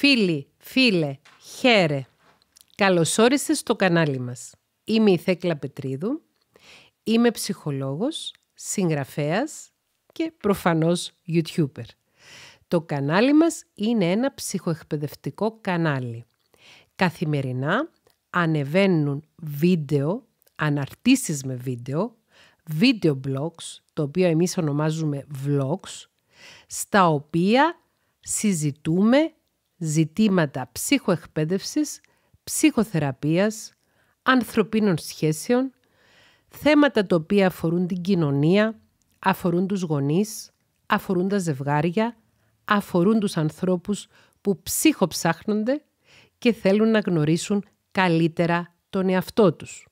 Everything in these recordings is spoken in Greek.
Φίλοι, φίλε, χαίρε. Καλώς όρισες στο κανάλι μας. Είμαι η Θέκλα Πετρίδου. Είμαι ψυχολόγος, συγγραφέας και προφανώς YouTuber. Το κανάλι μας είναι ένα ψυχοεκπαιδευτικό κανάλι. Καθημερινά ανεβαίνουν βίντεο, αναρτήσεις με βίντεο, βίντεο blogs, το οποίο εμείς ονομάζουμε vlogs, στα οποία συζητούμε ζητήματα ψυχοεκπαίδευσης, ψυχοθεραπείας, ανθρωπίνων σχέσεων, θέματα τα οποία αφορούν την κοινωνία, αφορούν τους γονείς, αφορούν τα ζευγάρια, αφορούν τους ανθρώπους που ψυχοψάχνονται και θέλουν να γνωρίσουν καλύτερα τον εαυτό τους.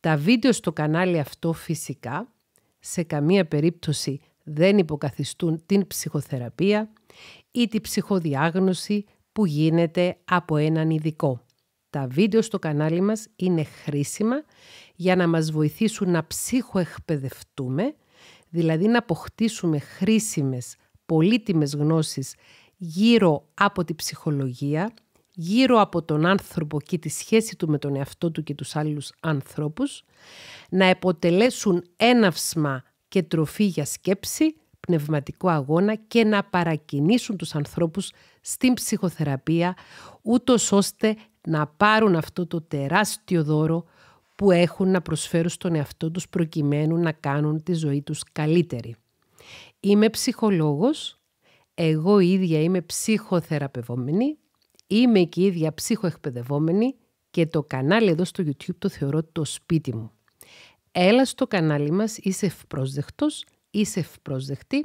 Τα βίντεο στο κανάλι αυτό φυσικά σε καμία περίπτωση δεν υποκαθιστούν την ψυχοθεραπεία ή την ψυχοδιάγνωση που γίνεται από έναν ειδικό. Τα βίντεο στο κανάλι μας είναι χρήσιμα για να μας βοηθήσουν να ψυχοεκπαιδευτούμε, δηλαδή να αποκτήσουμε χρήσιμες, πολύτιμες γνώσεις γύρω από τη ψυχολογία, γύρω από τον άνθρωπο και τη σχέση του με τον εαυτό του και τους άλλους ανθρώπους, να αποτελέσουν έναυσμα και τροφή για σκέψη, πνευματικό αγώνα και να παρακινήσουν τους ανθρώπους στην ψυχοθεραπεία, ούτως ώστε να πάρουν αυτό το τεράστιο δώρο που έχουν να προσφέρουν στον εαυτό τους προκειμένου να κάνουν τη ζωή τους καλύτερη. Είμαι ψυχολόγος, εγώ ίδια είμαι ψυχοθεραπευόμενη, είμαι και ίδια ψυχοεκπαιδευόμενη και το κανάλι εδώ στο YouTube το θεωρώ το σπίτι μου. Έλα στο κανάλι μας, είσαι ευπρόσδεκτος, Είσαι ευπρόσδεκτη.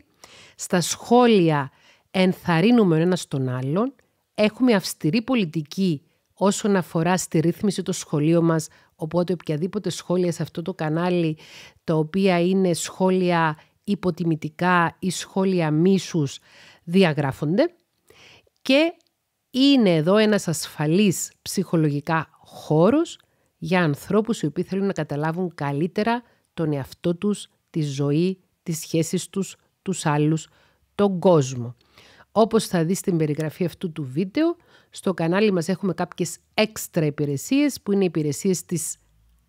Στα σχόλια ενθαρρύνουμε ο ένας τον άλλον. Έχουμε αυστηρή πολιτική όσον αφορά στη ρύθμιση του σχολείου μας, οπότε οποιαδήποτε σχόλια σε αυτό το κανάλι, τα οποία είναι σχόλια υποτιμητικά ή σχόλια μίσους, διαγράφονται. Και είναι εδώ ένας ασφαλής ψυχολογικά χώρος για ανθρώπους οι οποίοι θέλουν να καταλάβουν καλύτερα τον εαυτό τους, τη ζωή τις σχέσεις τους, τους άλλους, τον κόσμο. Όπως θα δεις στην περιγραφή αυτού του βίντεο, στο κανάλι μας έχουμε κάποιες έξτρα υπηρεσίες που είναι υπηρεσίες της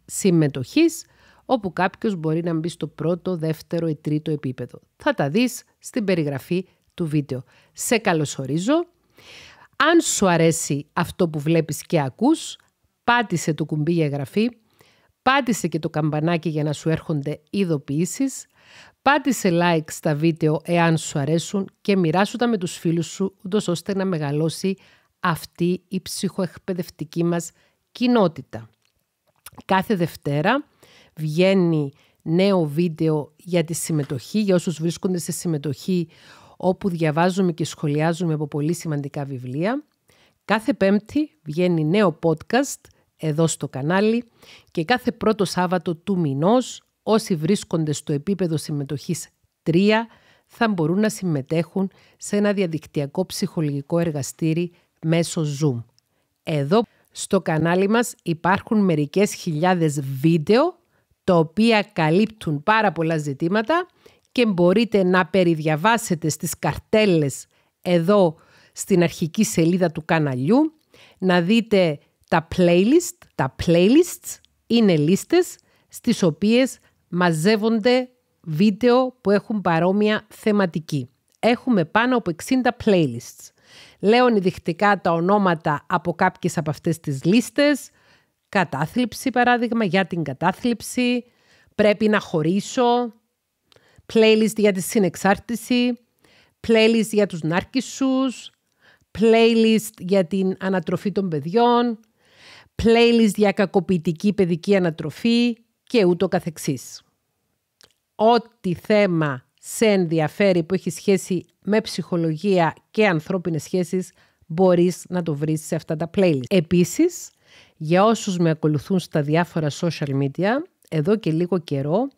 συμμετοχής, όπου κάποιος μπορεί να μπει στο πρώτο, δεύτερο ή τρίτο επίπεδο. Θα τα δεις στην περιγραφή του βίντεο. Σε καλωσορίζω. Αν σου αρέσει αυτό που βλέπεις και ακούς, πάτησε το κουμπί για εγγραφή, πάτησε και το καμπανάκι για να σου έρχονται ειδοποιήσεις, Πάτησε like στα βίντεο εάν σου αρέσουν και μοιράσου τα με τους φίλους σου, ούτως ώστε να μεγαλώσει αυτή η ψυχοεκπαιδευτική μας κοινότητα. Κάθε Δευτέρα βγαίνει νέο βίντεο για τη συμμετοχή, για όσους βρίσκονται σε συμμετοχή όπου διαβάζουμε και σχολιάζουμε από πολύ σημαντικά βιβλία. Κάθε Πέμπτη βγαίνει νέο podcast εδώ στο κανάλι και κάθε πρώτο Σάββατο του μηνός όσοι βρίσκονται στο επίπεδο συμμετοχής 3 θα μπορούν να συμμετέχουν σε ένα διαδικτυακό ψυχολογικό εργαστήρι μέσω Zoom. Εδώ στο κανάλι μας υπάρχουν μερικές χιλιάδες βίντεο τα οποία καλύπτουν πάρα πολλά ζητήματα και μπορείτε να περιδιαβάσετε στις καρτέλες εδώ στην αρχική σελίδα του καναλιού, να δείτε τα playlist. Τα playlists είναι λίστες στις οποίες μαζεύονται βίντεο που έχουν παρόμοια θεματική. Έχουμε πάνω από 60 playlists. Λέω ενδεικτικά τα ονόματα από κάποιες από αυτές τις λίστες. Κατάθλιψη παράδειγμα, για την κατάθλιψη. Πρέπει να χωρίσω. Playlist για τη συνεξάρτηση. Playlist για τους νάρκισσους. Playlist για την ανατροφή των παιδιών. Playlist για κακοποιητική παιδική ανατροφή και ούτω καθεξής ό,τι θέμα σε ενδιαφέρει που έχει σχέση με ψυχολογία και ανθρώπινες σχέσεις, μπορείς να το βρεις σε αυτά τα playlist. Επίσης, για όσους με ακολουθούν στα διάφορα social media, εδώ και λίγο καιρό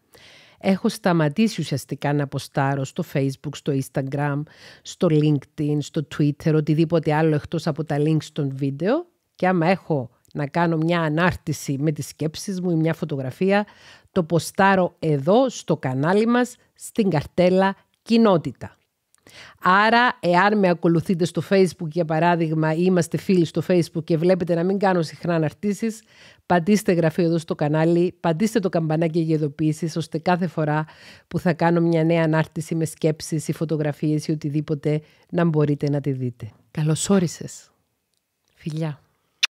έχω σταματήσει ουσιαστικά να αποστάρω στο facebook, στο instagram, στο linkedin, στο twitter, οτιδήποτε άλλο εκτός από τα links των βίντεο και άμα έχω να κάνω μια ανάρτηση με τις σκέψεις μου ή μια φωτογραφία, το ποστάρω εδώ στο κανάλι μας στην καρτέλα κοινότητα. Άρα, εάν με ακολουθείτε στο Facebook, για παράδειγμα, ή είμαστε φίλοι στο Facebook και βλέπετε να μην κάνω συχνά αναρτήσεις, πατήστε εγγραφή εδώ στο κανάλι, πατήστε το καμπανάκι για ειδοποίησης, ώστε κάθε φορά που θα κάνω μια νέα ανάρτηση με σκέψεις ή φωτογραφίες ή οτιδήποτε, να μπορείτε να τη δείτε. Καλώς όρισες. Φιλιά.